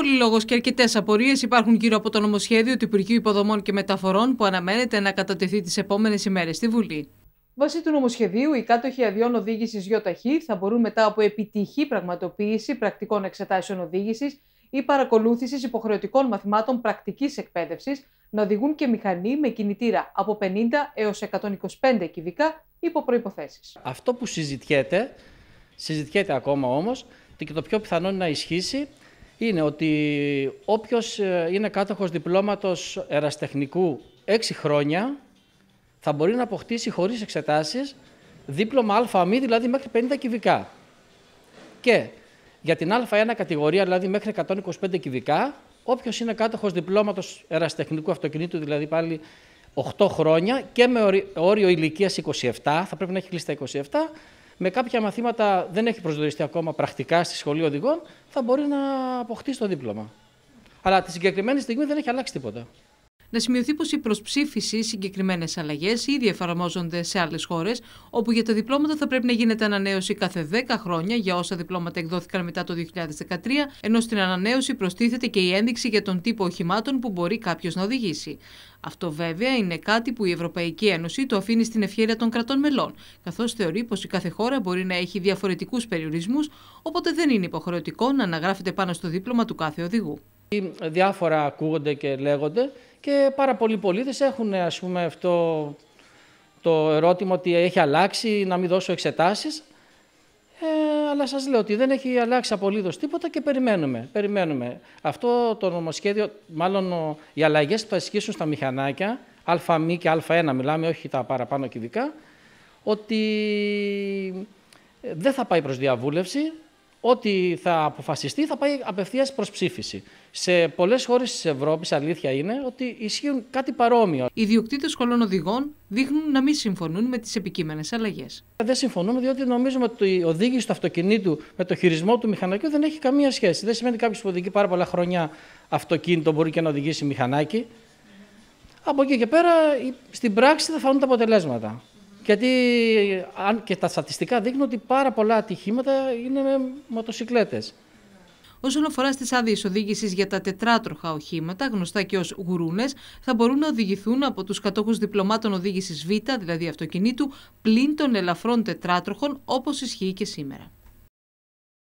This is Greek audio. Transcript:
Πολύ λόγο και αρκετές απορίες υπάρχουν γύρω από το νομοσχέδιο του Υπουργείου Υποδομών και Μεταφορών που αναμένεται να κατατεθεί τις επόμενες ημέρες στη Βουλή. Βάσει του νομοσχεδίου, οι κάτοχοι αδειών οδήγησης ΙΟΤΑΧΗ θα μπορούν μετά από επιτυχή πραγματοποίηση πρακτικών εξετάσεων οδήγησης ή παρακολούθησης υποχρεωτικών μαθημάτων πρακτικής εκπαίδευσης να οδηγούν και μηχανή με κινητήρα από 50 έω 125 κυβικά υπό προποθέσει. Αυτό που συζητιέται, συζητιέται ακόμα όμως και το πιο πιθανό είναι να ισχύσει είναι ότι όποιος ε, είναι κάτοχος διπλώματος εραστεχνικού 6 χρόνια θα μπορεί να αποκτήσει χωρίς εξετάσεις δίπλωμα αμή, δηλαδή μέχρι 50 κυβικά. Και για την Α1 κατηγορία, δηλαδή μέχρι 125 κυβικά, όποιος είναι κάτοχος διπλώματος εραστεχνικού αυτοκινήτου, δηλαδή πάλι 8 χρόνια και με όριο ηλικίας 27, θα πρέπει να έχει κλείσει τα 27, με κάποια μαθήματα δεν έχει προσδιοριστεί ακόμα πρακτικά στη σχολή οδηγών, θα μπορεί να αποκτήσει το δίπλωμα. Αλλά τη συγκεκριμένη στιγμή δεν έχει αλλάξει τίποτα. Να σημειωθεί πως η προσψήφιση συγκεκριμένες αλλαγές ήδη εφαρμόζονται σε άλλες χώρες, όπου για τα διπλώματα θα πρέπει να γίνεται ανανέωση κάθε 10 χρόνια για όσα διπλώματα εκδόθηκαν μετά το 2013, ενώ στην ανανέωση προστίθεται και η ένδειξη για τον τύπο οχημάτων που μπορεί κάποιος να οδηγήσει. Αυτό βέβαια είναι κάτι που η Ευρωπαϊκή Ένωση το αφήνει στην ευχαίρεια των κρατών μελών, καθώς θεωρεί πως η κάθε χώρα μπορεί να έχει διαφορετικούς περιορισμούς, οπότε δεν είναι υποχρεωτικό να αναγράφεται πάνω στο δίπλωμα του κάθε οδηγού. Διάφορα ακούγονται και λέγονται και πάρα πολλοί πολίτες έχουν ας πούμε αυτό το ερώτημα ότι έχει αλλάξει να μην δώσω εξετάσεις. Ε, αλλά σας λέω ότι δεν έχει αλλάξει απολύτως τίποτα και περιμένουμε. περιμένουμε. Αυτό το νομοσχέδιο, μάλλον οι αλλαγές που θα ισχύσουν στα μηχανάκια, ΑΜ και Α1 μιλάμε, όχι τα παραπάνω κυβικά, ότι δεν θα πάει προς διαβούλευση, Ό,τι θα αποφασιστεί θα πάει απευθείας προς ψήφιση. Σε πολλές χώρες της Ευρώπης, αλήθεια είναι ότι ισχύουν κάτι παρόμοιο. Οι διοκτήτες σχολών οδηγών δείχνουν να μην συμφωνούν με τις επικείμενες αλλαγές. Δεν συμφωνούμε διότι νομίζουμε ότι η οδήγηση του αυτοκινήτου με το χειρισμό του μηχανακίου δεν έχει καμία σχέση. Δεν σημαίνει κάποιος που οδηγεί πάρα πολλά χρόνια αυτοκίνητο μπορεί και να οδηγήσει μηχανάκι. Από εκεί και πέρα στην πράξη θα φανούν τα αποτελέσματα. Γιατί αν και τα στατιστικά δείχνουν ότι πάρα πολλά ατυχήματα είναι με μοτοσυκλέτες. Όσον αφορά στις άδειες οδήγησης για τα τετράτροχα οχήματα, γνωστά και ως γουρούνες, θα μπορούν να οδηγηθούν από τους κατόχους διπλωμάτων οδήγησης Β, δηλαδή αυτοκινήτου, πλην των ελαφρών τετράτροχων, όπως ισχύει και σήμερα.